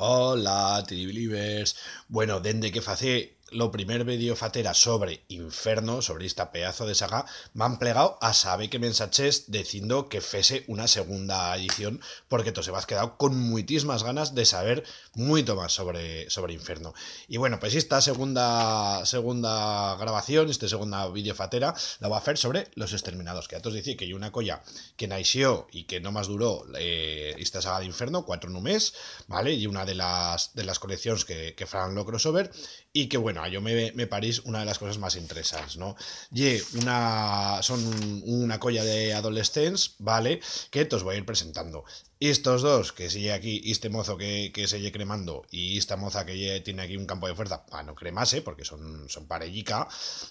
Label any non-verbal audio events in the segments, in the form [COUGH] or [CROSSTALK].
Hola, Triblivers. Bueno, dende que face lo primer vídeo fatera sobre Inferno, sobre esta pedazo de saga, me han plegado a saber qué mensajes diciendo que fese una segunda edición, porque tú se vas quedado con muchísimas ganas de saber mucho más sobre, sobre Inferno. Y bueno, pues esta segunda, segunda grabación, este segunda vídeo fatera, la voy a hacer sobre Los Exterminados, que a todos decir que hay una colla que nació y que no más duró eh, esta saga de Inferno, cuatro mes ¿vale? Y una de las, de las colecciones que, Fran lo crossover, y que bueno, yo me, me parís una de las cosas más interesantes, ¿no? Y una, son una colla de adolescentes ¿vale? Que os voy a ir presentando. Estos dos que sigue aquí, este mozo que, se sigue cremando y esta moza que tiene aquí un campo de fuerza para no cremase, porque son, son parellica.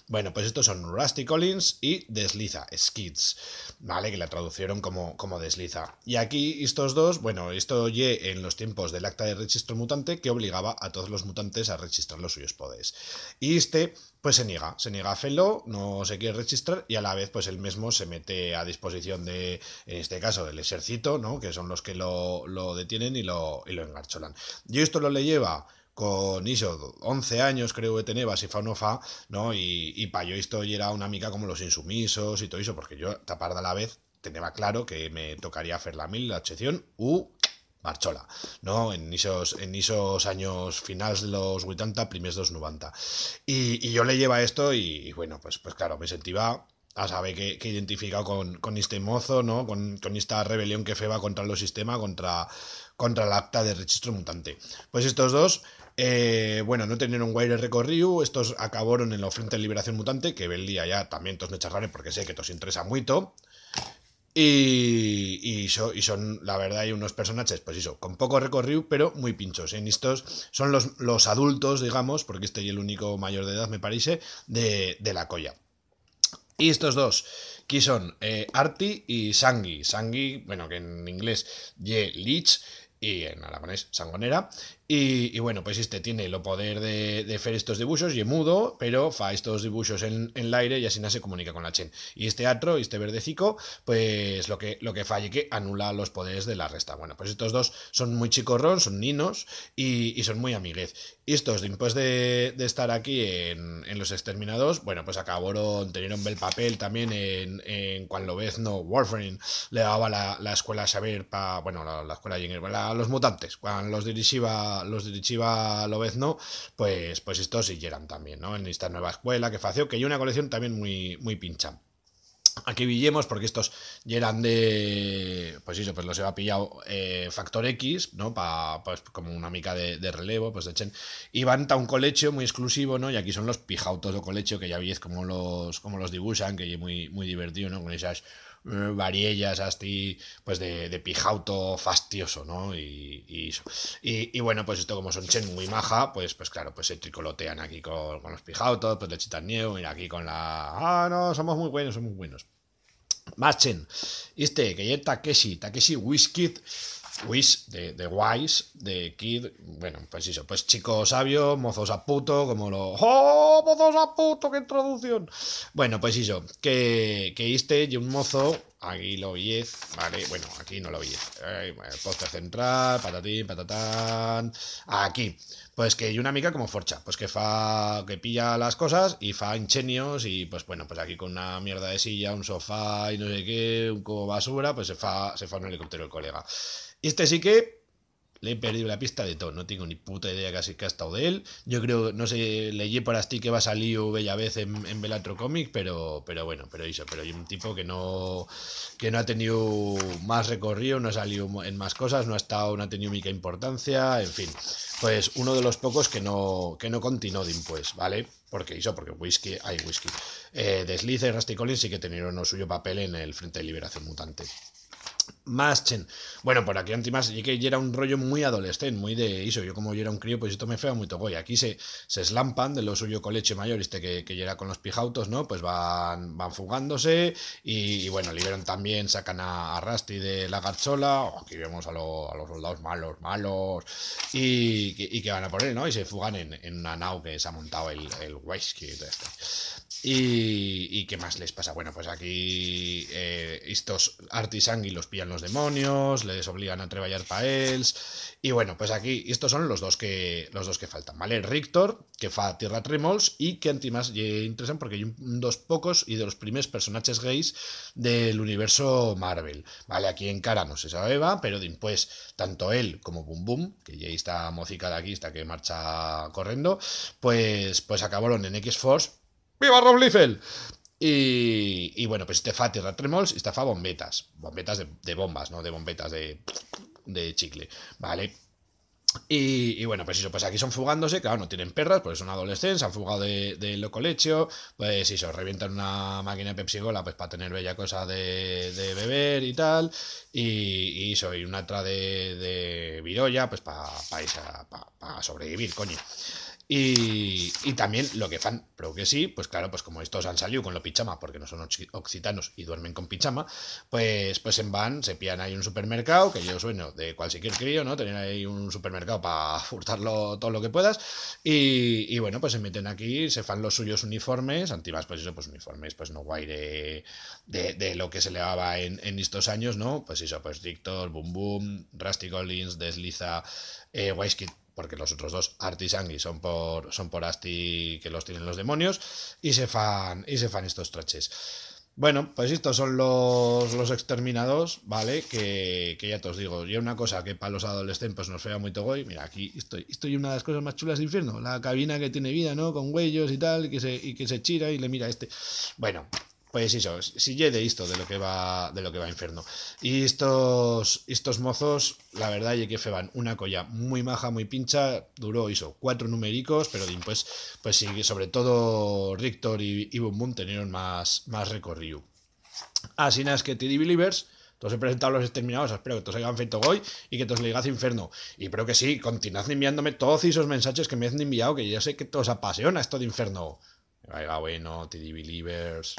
Bueno, pues estos son Rusty Collins y Desliza, Skids, ¿vale? Que la traducieron como, como Desliza. Y aquí estos dos, bueno, esto ye en los tiempos del acta de registro mutante que obligaba a todos los mutantes a registrar los suyos poderes. Y este pues se niega, se niega a hacerlo, no se quiere registrar y a la vez pues él mismo se mete a disposición de, en este caso, del ejército, ¿no? Que son los que lo, detienen y lo, y lo engarcholan. Y esto lo le lleva con iso 11 años creo que tenía si fa no fa, no? Y, y para yo esto era una mica como los insumisos y todo eso, porque yo tapar a la vez tenía claro que me tocaría hacer la mil, la excepción u Marchola, ¿no? En esos, años finales de los 80, primeros 90. Y, yo le lleva esto y, bueno, pues, pues claro, me va a saber que, que identificado con, este mozo, ¿no? Con, esta rebelión que feba contra el sistema, contra, contra el acta de registro mutante. Pues estos dos eh, bueno, no tenían un guaire recorrido, estos acabaron en la Frente de Liberación Mutante, que venía ya también todos me charlaré porque sé que todos interesa mucho, y, son, la verdad, hay unos personajes, pues eso, con poco recorrido, pero muy pinchos. En estos son los, los adultos, digamos, porque estoy el único mayor de edad, me parece, de, la colla. Y estos dos, que son eh, Arti y Sangi. Sangi, bueno, que en inglés, Ye Lich, y en aragonés, Sangonera. Y, bueno, pues este tiene lo poder de, hacer estos dibujos y mudo, pero fa estos dibujos en, el aire y así no se comunica con la Chen. Y este atro, y este verdecico, pues lo que, lo que falle que anula los poderes de la resta. Bueno, pues estos dos son muy chicorrón, son ninos y, son muy amiguez. Y estos, después de, estar aquí en, Los Exterminados, bueno, pues acabaron, tenieron bel papel también en, en cuando vez no Warframe le daba la, escuela a saber para, bueno, la, la escuela a los mutantes, cuando los dirigía los de Chiva Lobezno, pues, pues estos llegan también, ¿no? En esta nueva escuela que fació, que hay una colección también muy, muy pincha. Aquí Villemos, porque estos ya eran de. Pues eso, pues los he pillado eh, Factor X, ¿no? Para, pues como una mica de, relevo, pues de Chen. Y van a un colecho muy exclusivo, ¿no? Y aquí son los pijautos de colecho, que ya veis como los, como los dibujan, que es muy, muy divertido, ¿no? Con esas eh, varillas así, pues de, de, pijauto fastioso, ¿no? Y, y, y, bueno, pues esto como son Chen muy maja, pues, pues claro, pues se tricolotean aquí con, los pijautos, pues le chitan y aquí con la... Ah, no, somos muy buenos, somos muy buenos. Machen, este, que es Takeshi, Takeshi Whiskey, Wish, de, de, Wise, de Kid, bueno, pues eso, pues chico sabio, mozos a puto, como lo... ¡Oh, mozos a puto! ¡Qué introducción! Bueno, pues eso, que, que este y un mozo, aquí lo vale, bueno, aquí no lo vi, poste central, patatín, patatán, aquí, pues que hay una amiga como Forcha, pues que fa, que pilla las cosas y fa ingenios y pues bueno, pues aquí con una mierda de silla, un sofá y no sé qué, un cubo basura, pues se fa, se fa un helicóptero el colega. Y este sí que le he perdido la pista de todo. No tengo ni puta idea casi que ha estado de él. Yo creo, no sé, leí por así que va a salir bella vez en, Belatro Comic, pero, pero bueno, pero eso, pero hay un tipo que no, que no ha tenido más recorrido, no ha salido en más cosas, no ha estado, no ha tenido mica importancia, en fin. Pues uno de los pocos que no, que no continuó de pues, ¿vale? Porque hizo, porque whisky, hay whisky. Eh, Desliza y Rusty sí que tenieron uno suyo papel en el Frente de Liberación Mutante. Machen. Bueno, por aquí antimas, y que era un rollo muy adolescente, muy de eso. Yo como yo era un crío, pues esto me fea muy toco. Y aquí se, se slampan de lo suyo coleche mayor, este que, que era con los pijautos, ¿no? Pues van, van fugándose y, bueno, liberan también, sacan a, Rusty de la garchola oh, aquí vemos a, los soldados malos, malos. Y, que van a poner, ¿no? Y se fugan en, en una nau que se ha montado el, el whisky. Y, y, qué más les pasa? Bueno, pues aquí eh, estos y los pillan los demonios, les obligan a treballar para ellos. Y bueno, pues aquí estos son los dos que los dos que faltan, ¿vale? Rictor, que fa Tierra Tremols y que antimás interesan porque hay un, dos pocos y de los primeros personajes gays del universo Marvel, ¿vale? Aquí en cara no se sabe va, pero pues tanto él como Boom Boom, que ya está mocicada aquí, está que marcha corriendo, pues pues acabaron en X-Force ¡Viva Rob Liefeld! Y, bueno, pues este fa tremols y este fa bombetas. Bombetas de, bombas, ¿no? De bombetas de, de chicle. Vale. Y, bueno, pues eso, pues aquí son fugándose, claro, no tienen perras, pues son adolescentes, han fugado de, loco lecho, pues eso, revientan una máquina de Pepsi-Cola, pues para tener bella cosa de, beber y tal, y, y una tra de, de virolla, pues para pa pa sobrevivir, coño. Y, también lo que fan, pero que sí, pues claro, pues como estos han salido con lo pichama, porque no son occitanos y duermen con pichama, pues, pues en van, se pillan ahí un supermercado, que yo sueño de cualquier crío, ¿no? Tener ahí un supermercado para [LAUGHS] furtarlo todo lo que puedas. Y, bueno, pues se meten aquí, se fan los suyos uniformes, antiguas, pues eso, pues uniformes, pues no guay de, lo que se le daba en estos años, ¿no? Pues eso, pues Dictor, Boom Boom, Rusty Collins, Desliza, eh, porque los otros dos, Art y son por, son por Asti que los tienen los demonios, y se fan, y se fan estos traches. Bueno, pues estos son los, los exterminados, ¿vale? Que, que, ya te os digo, y una cosa que para los adolescentes pues, nos fea muy togoy, mira, aquí estoy, estoy una de las cosas más chulas de infierno, la cabina que tiene vida, ¿no? Con huellos y tal, que se, y que se chira y le mira este. Bueno, pues eso, si de esto de lo que va de lo que va Inferno. Y estos estos mozos, la verdad, y que feban una colla muy maja, muy pincha, duró hizo cuatro numéricos, pero pues pues sí, sobre todo Rictor y, Boom Boom tenieron más más recorrido. Así es que TD Believers, todos he presentado los exterminados, espero que todos hayan feito goy y que todos a inferno. Y creo que sí, continuad enviándome todos esos mensajes que me han enviado, que ya sé que todos apasiona esto de inferno. Venga, bueno, TD Believers.